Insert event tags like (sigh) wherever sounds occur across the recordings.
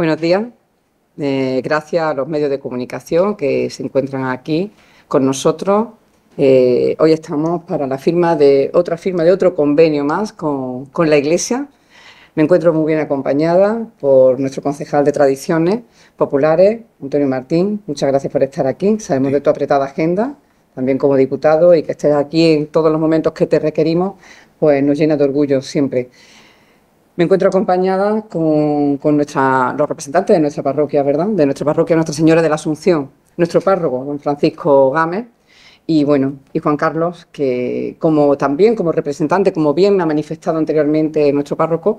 Buenos días. Eh, gracias a los medios de comunicación que se encuentran aquí con nosotros. Eh, hoy estamos para la firma de otra firma de otro convenio más con, la Iglesia. Me encuentro muy bien acompañada por nuestro concejal de Tradiciones Populares, Antonio Martín. Muchas gracias por estar aquí. Sabemos de tu apretada agenda, también como diputado, y que estés aquí en todos los momentos que te requerimos, pues nos llena de orgullo siempre. Me encuentro acompañada con, nuestra, los representantes de nuestra parroquia, ¿verdad? De nuestra parroquia Nuestra Señora de la Asunción, nuestro párroco, don Francisco Gámez, y bueno, y Juan Carlos, que como también como representante, como bien ha manifestado anteriormente nuestro párroco,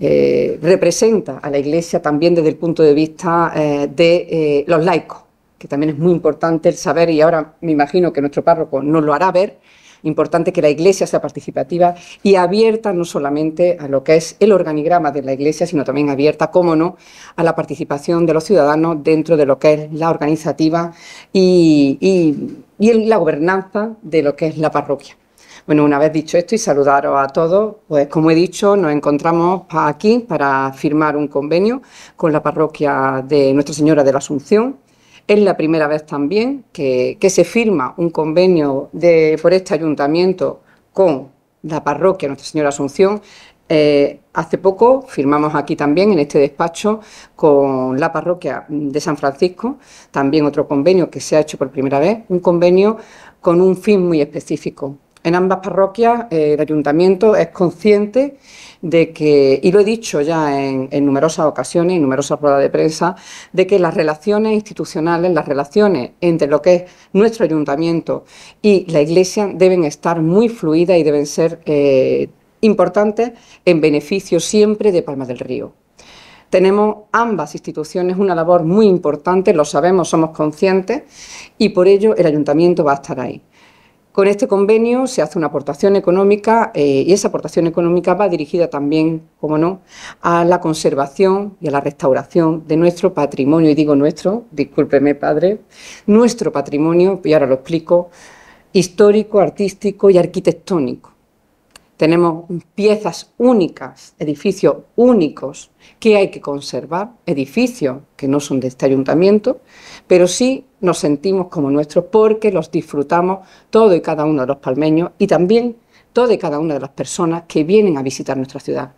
eh, representa a la Iglesia también desde el punto de vista eh, de eh, los laicos, que también es muy importante el saber, y ahora me imagino que nuestro párroco nos lo hará ver, importante que la Iglesia sea participativa y abierta no solamente a lo que es el organigrama de la Iglesia, sino también abierta, cómo no, a la participación de los ciudadanos dentro de lo que es la organizativa y, y la gobernanza de lo que es la parroquia. Bueno, una vez dicho esto y saludaros a todos, pues como he dicho, nos encontramos aquí para firmar un convenio con la parroquia de Nuestra Señora de la Asunción es la primera vez también que, se firma un convenio de, por este ayuntamiento con la parroquia Nuestra Señora Asunción. Eh, hace poco firmamos aquí también, en este despacho, con la parroquia de San Francisco, también otro convenio que se ha hecho por primera vez, un convenio con un fin muy específico, en ambas parroquias eh, el ayuntamiento es consciente de que, y lo he dicho ya en, numerosas ocasiones, en numerosas ruedas de prensa, de que las relaciones institucionales, las relaciones entre lo que es nuestro ayuntamiento y la Iglesia deben estar muy fluidas y deben ser eh, importantes en beneficio siempre de Palma del Río. Tenemos ambas instituciones una labor muy importante, lo sabemos, somos conscientes, y por ello el ayuntamiento va a estar ahí. Con este convenio se hace una aportación económica eh, y esa aportación económica va dirigida también, como no, a la conservación y a la restauración de nuestro patrimonio, y digo nuestro, discúlpeme padre, nuestro patrimonio, y ahora lo explico, histórico, artístico y arquitectónico. Tenemos piezas únicas, edificios únicos que hay que conservar, edificios que no son de este ayuntamiento, pero sí nos sentimos como nuestros porque los disfrutamos todo y cada uno de los palmeños y también todo y cada una de las personas que vienen a visitar nuestra ciudad.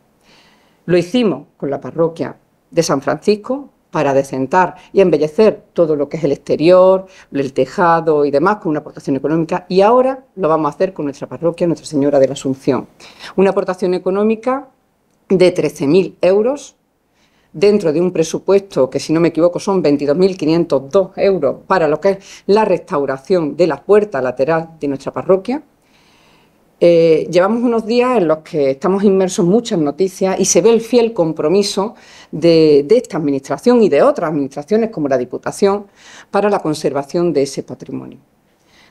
Lo hicimos con la parroquia de San Francisco, para desentar y embellecer todo lo que es el exterior, el tejado y demás con una aportación económica y ahora lo vamos a hacer con nuestra parroquia Nuestra Señora de la Asunción. Una aportación económica de 13.000 euros dentro de un presupuesto que si no me equivoco son 22.502 euros para lo que es la restauración de la puerta lateral de nuestra parroquia eh, llevamos unos días en los que estamos inmersos en muchas noticias y se ve el fiel compromiso de, de, esta Administración y de otras Administraciones como la Diputación para la conservación de ese patrimonio.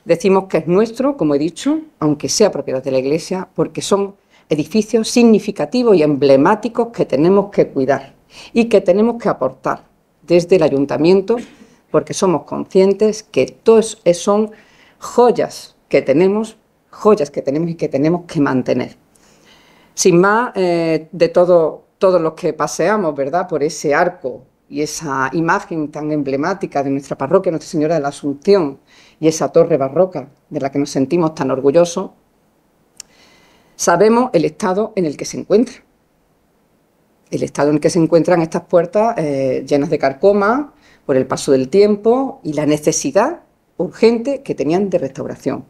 Decimos que es nuestro, como he dicho, aunque sea propiedad de la Iglesia, porque son edificios significativos y emblemáticos que tenemos que cuidar y que tenemos que aportar desde el Ayuntamiento, porque somos conscientes que todos son joyas que tenemos joyas que tenemos y que tenemos que mantener. Sin más, eh, de todo, todos los que paseamos, ¿verdad?, por ese arco y esa imagen tan emblemática de nuestra parroquia, Nuestra Señora de la Asunción, y esa torre barroca de la que nos sentimos tan orgullosos, sabemos el estado en el que se encuentra. El estado en el que se encuentran estas puertas eh, llenas de carcoma por el paso del tiempo y la necesidad urgente que tenían de restauración.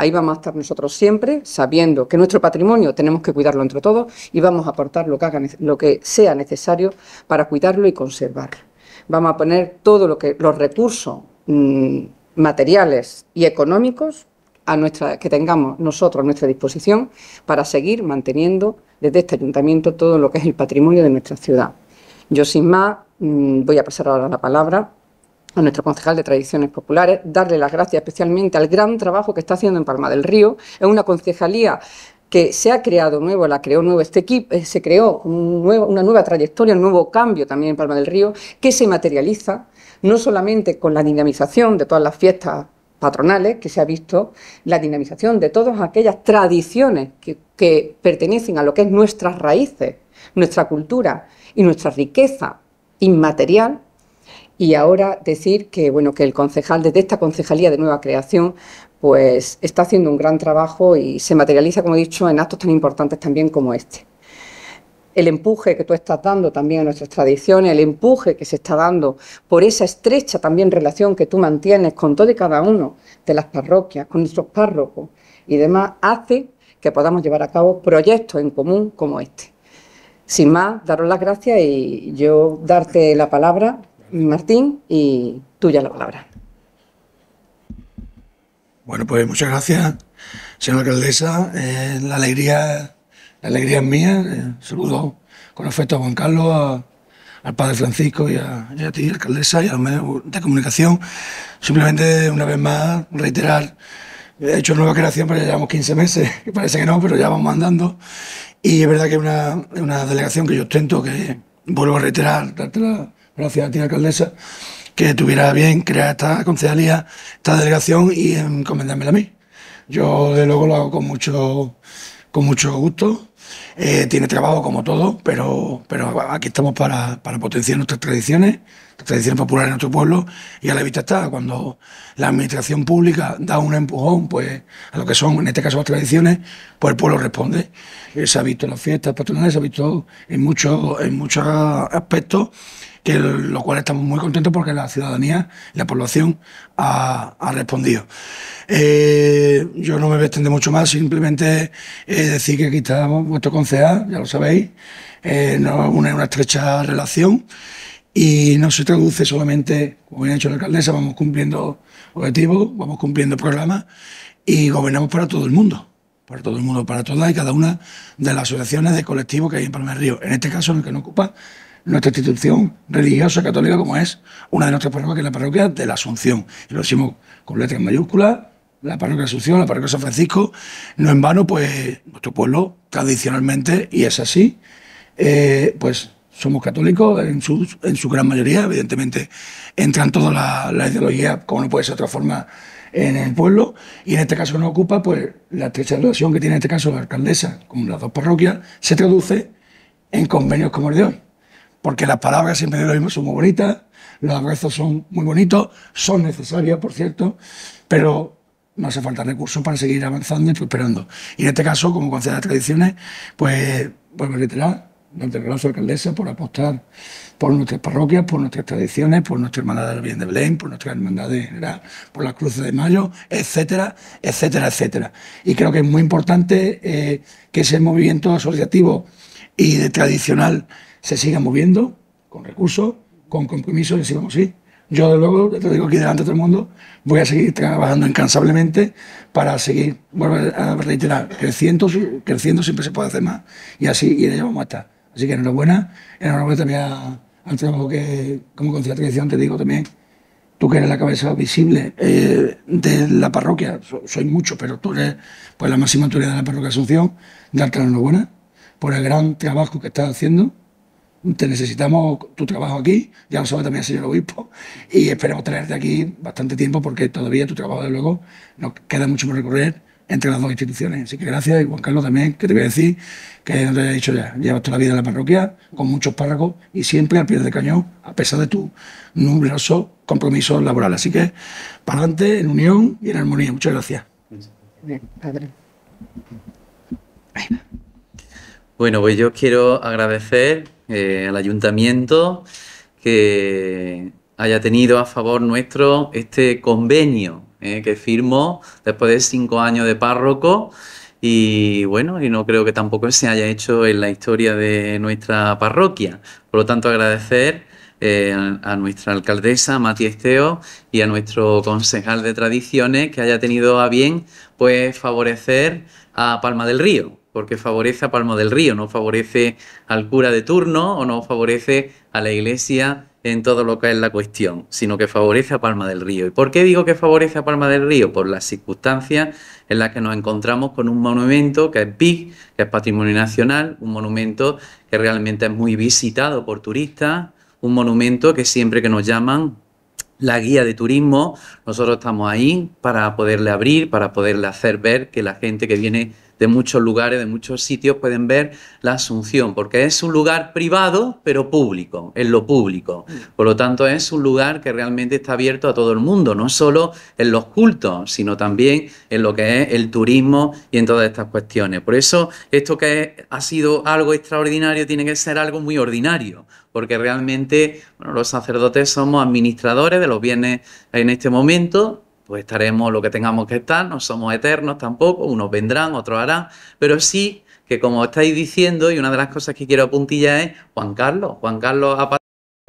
Ahí vamos a estar nosotros siempre, sabiendo que nuestro patrimonio tenemos que cuidarlo entre todos y vamos a aportar lo que, sea necesario para cuidarlo y conservarlo. Vamos a poner todos lo que, los recursos mm, materiales y económicos que tengamos nosotros a nuestra disposición para seguir manteniendo desde este ayuntamiento todo lo que es el patrimonio de nuestra ciudad. Yo sin más mm, voy a pasar ahora la palabra a nuestro concejal de Tradiciones Populares, darle las gracias especialmente al gran trabajo que está haciendo en Palma del Río. Es una concejalía que se ha creado nuevo, la creó nuevo este equipo, eh, se creó una nueva trayectoria, un nuevo cambio también en Palma del Río, que se materializa no solamente con la dinamización de todas las fiestas patronales que se ha visto, la dinamización de todas aquellas tradiciones que pertenecen a lo que es nuestras raíces, nuestra cultura y nuestra riqueza inmaterial, y ahora decir que, bueno, que el concejal, desde esta concejalía de nueva creación, pues está haciendo un gran trabajo y se materializa, como he dicho, en actos tan importantes también como este. El empuje que tú estás dando también a nuestras tradiciones, el empuje que se está dando por esa estrecha también relación que tú mantienes con todo y cada uno de las parroquias, con nuestros párrocos y demás, hace que podamos llevar a cabo proyectos en común como este. Sin más, daros las gracias y yo darte la palabra Martín, y tuya la palabra. Bueno, pues muchas gracias, señora alcaldesa. Eh, la, alegría, la alegría es mía. Saludos eh, saludo con afecto a Juan Carlos, al padre Francisco y a, ti, alcaldesa, y a los medios de comunicación. Simplemente, una vez más, reiterar, he hecho nueva creación, pero ya llevamos 15 meses, (laughs) parece que no, pero ya vamos mandando Y es verdad que es una, delegación que yo ostento, que vuelvo a reiterar, gracias a ti, alcaldesa, que tuviera bien crear esta concejalía, esta delegación y encomendármela a mí. Yo, de luego, lo hago con mucho, con mucho gusto. Eh, tiene trabajo como todo, pero, pero aquí estamos para, potenciar nuestras tradiciones, las tradiciones populares en nuestro pueblo, y a la vista está, cuando la administración pública da un empujón pues, a lo que son, en este caso, las tradiciones, pues el pueblo responde. Eh, se ha visto en las fiestas patronales, se ha visto en, muchos en muchos aspectos que lo cual estamos muy contentos porque la ciudadanía la población ha, respondido. Eh, yo no me voy a extender mucho más, simplemente eh, decir que aquí estamos vuestro concejal, ya lo sabéis, eh, nos une una estrecha relación y no se traduce solamente, como bien ha dicho la alcaldesa, vamos cumpliendo objetivos, vamos cumpliendo programas y gobernamos para todo el mundo para todo el mundo, para todas y cada una de las asociaciones de colectivos que hay en Palma Río. En este caso, en el que no ocupa, nuestra institución religiosa católica como es una de nuestras parroquias, que es la parroquia de la Asunción. Y lo decimos con letras mayúsculas, la parroquia de Asunción, la parroquia de San Francisco. No en vano, pues nuestro pueblo tradicionalmente, y es así, eh, pues somos católicos en su, gran mayoría, evidentemente entran todas las la ideologías, como no puede ser de otra forma, en el pueblo, y en este caso nos ocupa, pues la estrecha relación que tiene en este caso la alcaldesa con las dos parroquias se traduce en convenios como el de hoy porque las palabras siempre de lo mismo, son muy bonitas, los abrazos son muy bonitos, son necesarias, por cierto, pero no hace falta recursos para seguir avanzando y prosperando. Y en este caso, como Consejo de Tradiciones, pues vuelvo a reiterar, de la alcaldesa por apostar por nuestras parroquias, por nuestras tradiciones, por nuestra hermandad del Bien de Belén, por nuestra hermandad de general, por las cruces de mayo, etcétera, etcétera, etcétera. Y creo que es muy importante eh, que ese movimiento asociativo y de tradicional se siga moviendo con recursos, con compromiso y así vamos a Yo, de luego, te digo aquí delante de todo el mundo, voy a seguir trabajando incansablemente para seguir, vuelvo a reiterar, creciendo, creciendo siempre se puede hacer más y así, y vamos a estar. Así que enhorabuena, enhorabuena también al trabajo que, como conciencia tradición, te digo también, tú que eres la cabeza visible eh, de la parroquia, soy mucho, pero tú eres pues, la máxima autoridad de la parroquia Asunción, darte la enhorabuena por el gran trabajo que estás haciendo te necesitamos tu trabajo aquí, ya lo sabe también el señor obispo, y esperamos traerte aquí bastante tiempo porque todavía tu trabajo, de luego, nos queda mucho por recorrer entre las dos instituciones. Así que gracias, y Juan Carlos también, que te voy a decir, que no te he dicho ya, llevas toda la vida en la parroquia, con muchos párracos y siempre al pie de cañón, a pesar de tu numeroso compromiso laboral. Así que, para adelante, en unión y en armonía. Muchas gracias. Bien, padre. Bueno, pues yo quiero agradecer eh, al ayuntamiento que haya tenido a favor nuestro este convenio eh, que firmó después de cinco años de párroco y bueno, y no creo que tampoco se haya hecho en la historia de nuestra parroquia. Por lo tanto, agradecer eh, a nuestra alcaldesa Mati Esteo y a nuestro concejal de tradiciones que haya tenido a bien pues favorecer a Palma del Río porque favorece a Palma del Río, no favorece al cura de turno o no favorece a la iglesia en todo lo que es la cuestión, sino que favorece a Palma del Río. ¿Y por qué digo que favorece a Palma del Río? Por las circunstancias en las que nos encontramos con un monumento que es BIG, que es Patrimonio Nacional, un monumento que realmente es muy visitado por turistas, un monumento que siempre que nos llaman la guía de turismo, nosotros estamos ahí para poderle abrir, para poderle hacer ver que la gente que viene de muchos lugares, de muchos sitios, pueden ver la Asunción, porque es un lugar privado, pero público, en lo público. Mm. Por lo tanto, es un lugar que realmente está abierto a todo el mundo, no solo en los cultos, sino también en lo que es el turismo y en todas estas cuestiones. Por eso, esto que ha sido algo extraordinario tiene que ser algo muy ordinario, porque realmente los sacerdotes somos administradores de los bienes en este momento, pues estaremos lo que tengamos que estar, no somos eternos tampoco, unos vendrán, otros harán, pero sí que como estáis diciendo, y una de las cosas que quiero apuntillar es Juan Carlos, Juan Carlos ha pasado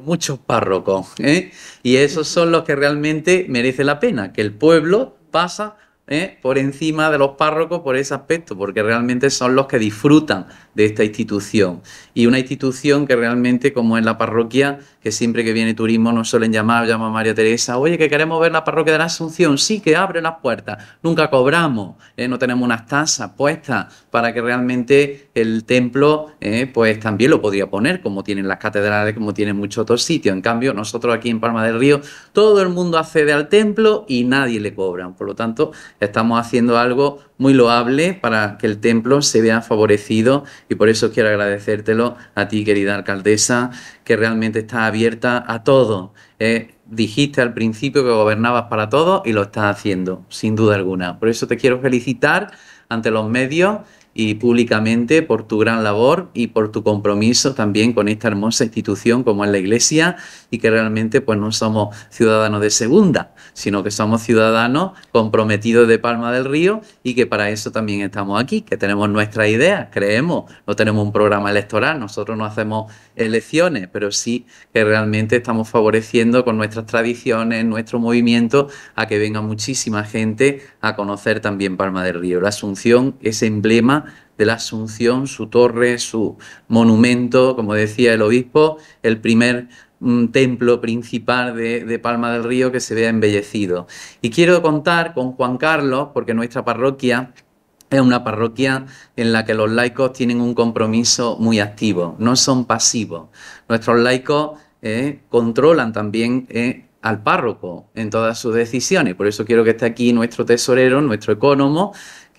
muchos párrocos, ¿eh? y esos son los que realmente merece la pena, que el pueblo pasa ¿eh? por encima de los párrocos por ese aspecto, porque realmente son los que disfrutan de esta institución. Y una institución que realmente, como es la parroquia, que siempre que viene turismo nos suelen llamar, llama a María Teresa, oye, que queremos ver la parroquia de la Asunción, sí, que abre las puertas, nunca cobramos, ¿eh? no tenemos unas tasas puestas para que realmente el templo, ¿eh? pues también lo podría poner, como tienen las catedrales, como tienen muchos otros sitios. En cambio, nosotros aquí en Palma del Río, todo el mundo accede al templo y nadie le cobra... Por lo tanto, estamos haciendo algo muy loable para que el templo se vea favorecido y por eso quiero agradecértelo a ti, querida alcaldesa, que realmente está abierta a todo. Eh, dijiste al principio que gobernabas para todos y lo estás haciendo, sin duda alguna. Por eso te quiero felicitar ante los medios y públicamente por tu gran labor y por tu compromiso también con esta hermosa institución como es la Iglesia y que realmente pues no somos ciudadanos de segunda, sino que somos ciudadanos comprometidos de Palma del Río y que para eso también estamos aquí, que tenemos nuestra idea creemos, no tenemos un programa electoral, nosotros no hacemos elecciones, pero sí que realmente estamos favoreciendo con nuestras tradiciones, nuestro movimiento, a que venga muchísima gente a conocer también Palma del Río. La Asunción es emblema de la Asunción, su torre, su monumento, como decía el obispo, el primer mm, templo principal de, Palma del Río que se vea embellecido. Y quiero contar con Juan Carlos, porque nuestra parroquia es una parroquia en la que los laicos tienen un compromiso muy activo, no son pasivos. Nuestros laicos eh, controlan también eh, al párroco en todas sus decisiones. Por eso quiero que esté aquí nuestro tesorero, nuestro economo,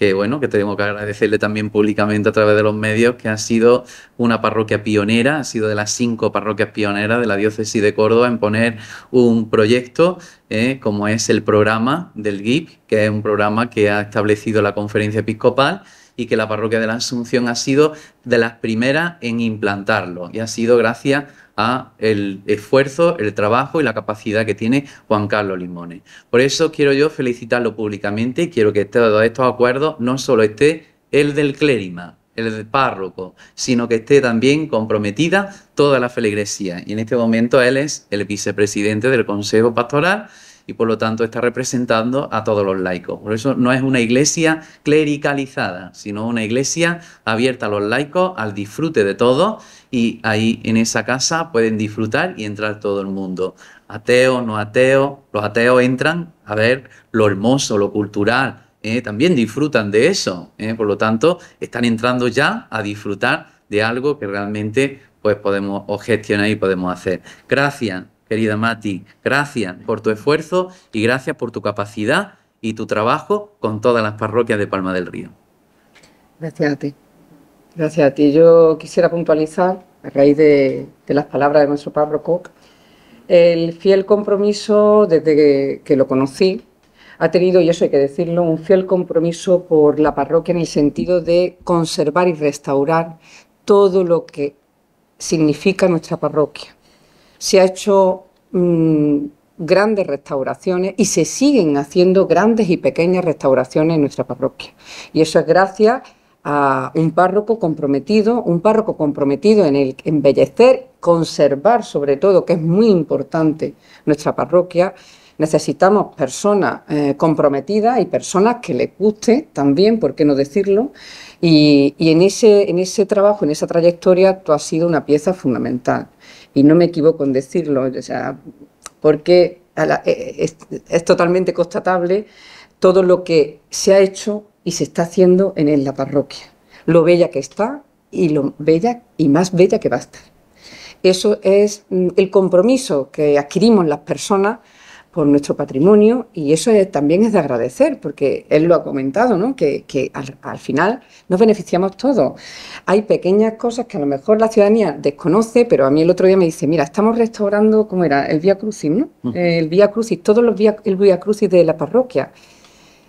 que bueno, que tenemos que agradecerle también públicamente a través de los medios, que ha sido una parroquia pionera, ha sido de las cinco parroquias pioneras de la diócesis de Córdoba en poner un proyecto eh, como es el programa del GIP, que es un programa que ha establecido la conferencia episcopal y que la parroquia de la Asunción ha sido de las primeras en implantarlo y ha sido gracias a el esfuerzo, el trabajo y la capacidad que tiene Juan Carlos Limones. Por eso quiero yo felicitarlo públicamente y quiero que todos estos acuerdos no solo esté el del clérima, el del párroco, sino que esté también comprometida toda la feligresía. Y en este momento él es el vicepresidente del Consejo Pastoral y por lo tanto está representando a todos los laicos. Por eso no es una iglesia clericalizada, sino una iglesia abierta a los laicos, al disfrute de todos y ahí en esa casa pueden disfrutar y entrar todo el mundo. Ateos, no ateo los ateos entran a ver lo hermoso, lo cultural, ¿eh? también disfrutan de eso. ¿eh? por lo tanto, están entrando ya a disfrutar de algo que realmente pues podemos gestionar y podemos hacer. Gracias querida Mati. Gracias por tu esfuerzo y gracias por tu capacidad y tu trabajo con todas las parroquias de Palma del Río. Gracias a ti. Gracias a ti. Yo quisiera puntualizar, a raíz de, las palabras de nuestro Pablo párroco, el fiel compromiso desde que lo conocí, ha tenido, y eso hay que decirlo, un fiel compromiso por la parroquia en el sentido de conservar y restaurar todo lo que significa nuestra parroquia se ha hecho mm, grandes restauraciones y se siguen haciendo grandes y pequeñas restauraciones en nuestra parroquia. Y eso es gracias a un párroco comprometido, un párroco comprometido en el embellecer, conservar sobre todo, que es muy importante nuestra parroquia. Necesitamos personas eh, comprometidas y personas que les guste también, por qué no decirlo. Y, en, ese, en ese trabajo, en esa trayectoria, tú has sido una pieza fundamental y no me equivoco en decirlo, o sea, porque eh, eh, es, totalmente constatable todo lo que se ha hecho y se está haciendo en, la parroquia, lo bella que está y lo bella y más bella que va a estar. Eso es mm, el compromiso que adquirimos las personas por nuestro patrimonio y eso también es de agradecer porque él lo ha comentado, ¿no? que, al, final nos beneficiamos todos. Hay pequeñas cosas que a lo mejor la ciudadanía desconoce, pero a mí el otro día me dice, mira, estamos restaurando, ¿cómo era? El Vía Crucis, ¿no? Mm. El Vía Crucis, todos los el Vía Crucis de la parroquia.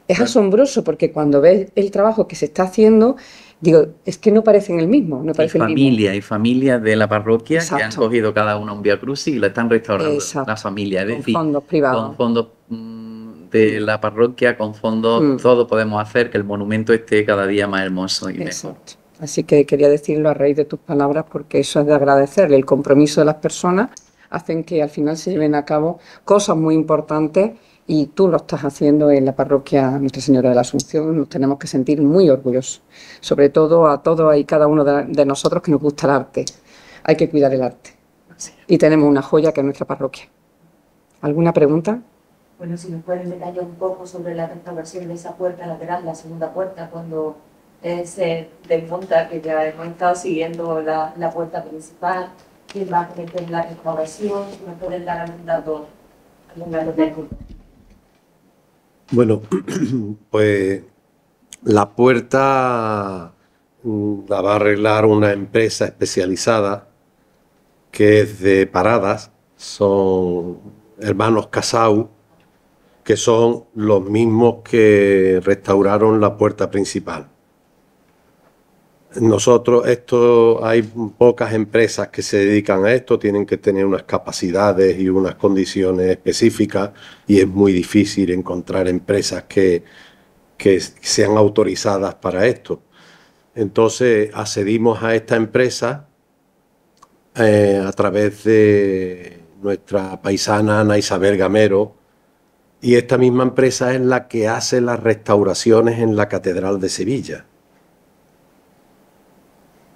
Es asombroso porque cuando ves el trabajo que se está haciendo, digo, es que no parecen el mismo. No parecen y familia, y familia de la parroquia que han cogido cada una un via cruz y lo están restaurando, la familia. con fondos privados. Con fondos mm, de la parroquia, con fondos, mm. todo podemos hacer que el monumento esté cada día más hermoso y Exacto. mejor. Así que quería decirlo a raíz de tus palabras porque eso es de agradecerle el compromiso de las personas hacen que al final se lleven a cabo cosas muy importantes y tú lo estás haciendo en la parroquia Nuestra Señora de la Asunción. Nos tenemos que sentir muy orgullosos, sobre todo a todos y cada uno de, nosotros que nos gusta el arte. Hay que cuidar el arte. Y tenemos una joya que es nuestra parroquia. ¿Alguna pregunta? Bueno, si nos pueden detallar un poco sobre la restauración de esa puerta lateral, la segunda puerta, cuando se eh, desmonta, que ya hemos estado siguiendo la puerta principal, va a la me pueden dar algún dato Bueno, (clears throat) pues la puerta mm, la va a arreglar una empresa especializada que es de paradas, son hermanos Casau, que son los mismos que restauraron la puerta principal. Nosotros, esto, hay pocas empresas que se dedican a esto, tienen que tener unas capacidades y unas condiciones específicas y es muy difícil encontrar empresas que, sean autorizadas para esto. Entonces accedimos a esta empresa eh, a través de nuestra paisana Ana Isabel Gamero y esta misma empresa es la que hace las restauraciones en la Catedral de Sevilla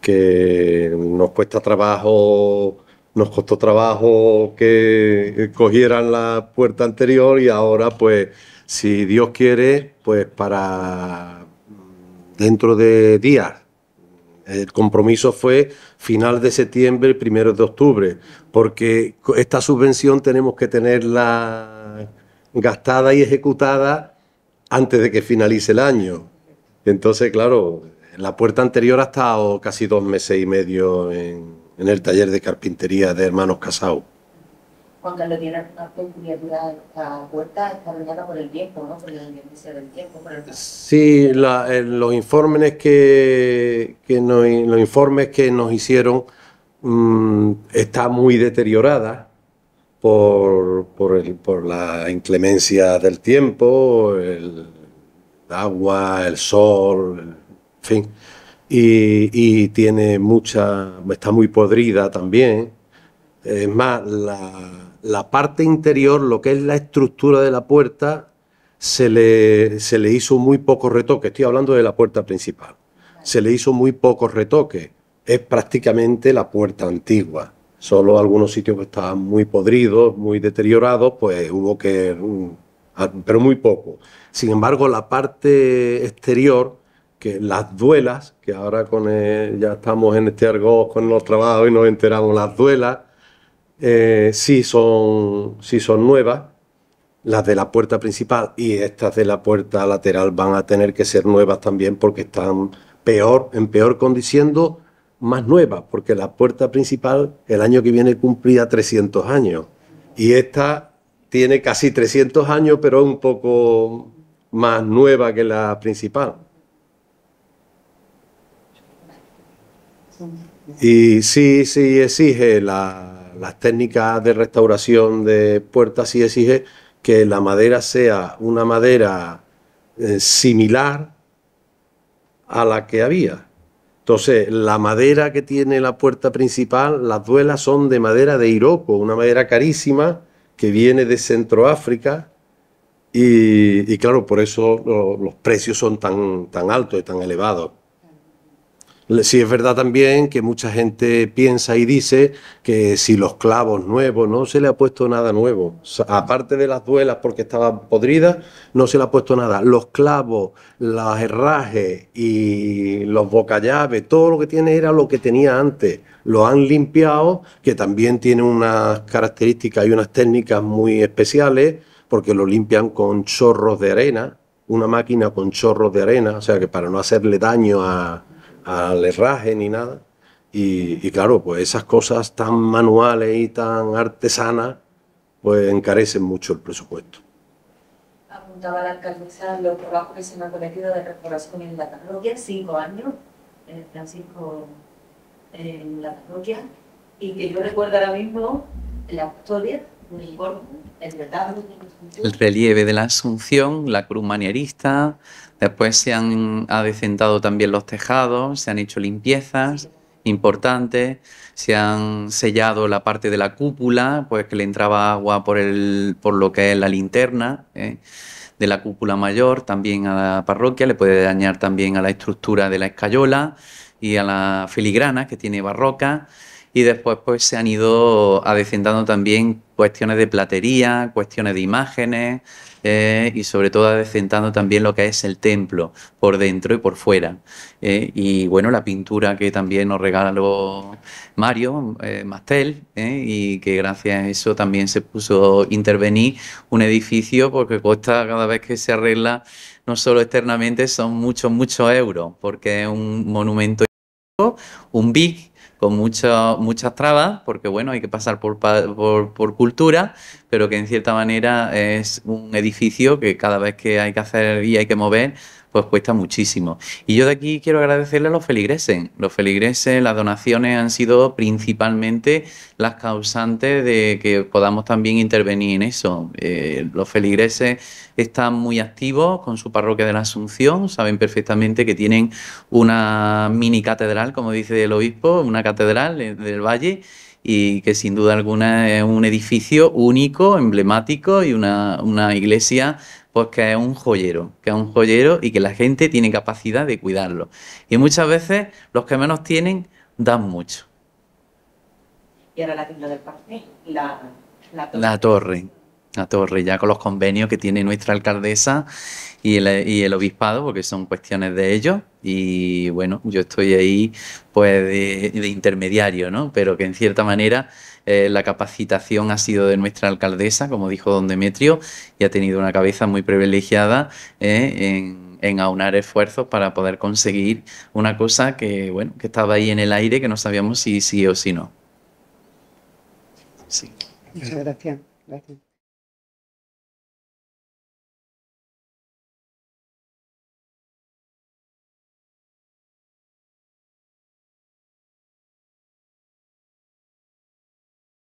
que nos cuesta trabajo, nos costó trabajo que cogieran la puerta anterior y ahora pues si Dios quiere, pues para dentro de días. El compromiso fue final de septiembre, primero de octubre, porque esta subvención tenemos que tenerla gastada y ejecutada antes de que finalice el año. Entonces, claro, la puerta anterior ha estado casi dos meses y medio en, el taller de carpintería de Hermanos Casau. le lo tiene una peculiaridad, esta puerta está dañada por el tiempo, ¿no? Por la del tiempo. Por el... Sí, la, eh, los informes que, nos, que nos hicieron ...están mm, está muy deteriorada por, por, la inclemencia del tiempo, el agua, el sol, fin. Y, tiene mucha, está muy podrida también. Es más, la, parte interior, lo que es la estructura de la puerta, se le, se le hizo muy poco retoque... Estoy hablando de la puerta principal. Se le hizo muy poco retoque... Es prácticamente la puerta antigua. Solo algunos sitios que estaban muy podridos, muy deteriorados, pues hubo que... Mm, ah, pero muy poco. Sin embargo, la parte exterior que las duelas, que ahora con eh, ya estamos en este argot con los trabajos y nos enteramos, las duelas ...si eh, sí, son, son nuevas, las de la puerta principal y estas de la puerta lateral van a tener que ser nuevas también porque están peor, en peor condición, más nuevas, porque la puerta principal el año que viene cumplía 300 años y esta tiene casi 300 años, pero es un poco más nueva que la principal. Y sí, sí exige las técnicas de restauración de puertas, sí exige que la madera sea una madera eh, similar a la que había. Entonces, la madera que tiene la puerta principal, las duelas son de madera de Iroco, una madera carísima que viene de Centroáfrica. Y, y claro, por eso los, precios son tan, tan altos y tan elevados. Sí es verdad también que mucha gente piensa y dice que si los clavos nuevos no se le ha puesto nada nuevo, aparte de las duelas porque estaban podridas, no se le ha puesto nada. Los clavos, los herrajes y los bocallaves, todo lo que tiene era lo que tenía antes. Lo han limpiado, que también tiene unas características y unas técnicas muy especiales, porque lo limpian con chorros de arena, una máquina con chorros de arena, o sea que para no hacerle daño a al herraje ni nada. Y, claro, pues esas cosas tan manuales y tan artesanas, pues encarecen mucho el presupuesto. Apuntaba la alcaldesa los trabajos que se han cometido de restauración en la parroquia, cinco años, en Francisco en la parroquia, y que yo recuerdo ahora mismo la historia, el verdadero... el relieve de la Asunción, la cruz manierista, Después se han adecentado también los tejados, se han hecho limpiezas importantes, se han sellado la parte de la cúpula, pues que le entraba agua por, lo que es la linterna eh, de la cúpula mayor, también a la parroquia, le puede dañar también a la estructura de la escayola y a la filigrana que tiene barroca. Y después pues se han ido adecentando ah, también cuestiones de platería, cuestiones de imágenes eh, y sobre todo adecentando también lo que es el templo por dentro y por fuera. Eh, y bueno, la pintura que también nos regaló Mario eh, Mastel y que gracias a eso también se puso a intervenir un edificio porque cuesta cada vez que se arregla no solo externamente son muchos, muchos euros porque es un monumento un BIC con mucho, muchas trabas, porque bueno, hay que pasar por, por, por cultura, pero que en cierta manera es un edificio que cada vez que hay que hacer y hay que mover, pues cuesta muchísimo. Y yo de aquí quiero agradecerle a los feligreses. Los feligreses, las donaciones han sido principalmente las causantes de que podamos también intervenir en eso. Eh, los feligreses están muy activos con su parroquia de la Asunción, saben perfectamente que tienen una mini catedral, como dice el obispo, una catedral eh, del valle y que sin duda alguna es un edificio único, emblemático y una, una iglesia pues que es un joyero, que es un joyero y que la gente tiene capacidad de cuidarlo. Y muchas veces los que menos tienen dan mucho. Y ahora la, tienda del parque, la, La torre la torre, ya con los convenios que tiene nuestra alcaldesa y el, obispado, porque son cuestiones de ellos. Y bueno, yo estoy ahí pues de, intermediario, ¿no? Pero que en cierta manera eh, la capacitación ha sido de nuestra alcaldesa, como dijo don Demetrio, y ha tenido una cabeza muy privilegiada eh, en aunar esfuerzos para poder conseguir una cosa que, bueno, que estaba ahí en el aire, que no sabíamos si sí o si no. Sí. Muchas gracias. gracias.